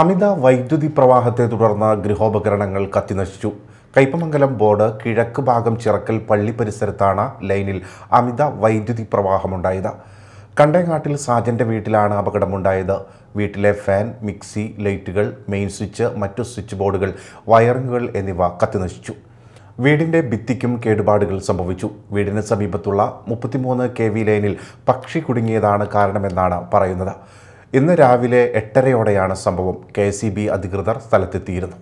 അമിത വൈദ്യുതി പ്രവാഹത്തെ തുടർന്ന് ഗൃഹോപകരണങ്ങൾ കത്തിനശിച്ചു കയ്പമംഗലം ബോർഡ് കിഴക്ക് ഭാഗം ചിറക്കൽ പള്ളി പരിസരത്താണ് ലൈനിൽ അമിത വൈദ്യുതി പ്രവാഹമുണ്ടായത് കണ്ടേങ്ങാട്ടിൽ സാജൻ്റെ വീട്ടിലാണ് അപകടമുണ്ടായത് വീട്ടിലെ ഫാൻ മിക്സി ലൈറ്റുകൾ മെയിൻ സ്വിച്ച് മറ്റു സ്വിച്ച് ബോർഡുകൾ വയറിങ്ങുകൾ എന്നിവ കത്തിനശിച്ചു വീടിൻ്റെ ഭിത്തിക്കും കേടുപാടുകൾ സംഭവിച്ചു വീടിന് സമീപത്തുള്ള മുപ്പത്തിമൂന്ന് കെ വി ലൈനിൽ പക്ഷി കുടുങ്ങിയതാണ് കാരണമെന്നാണ് പറയുന്നത് ഇന്ന് രാവിലെ എട്ടരയോടെയാണ് സംഭവം കെ സി ബി അധികൃതർ സ്ഥലത്തെത്തിയിരുന്നത്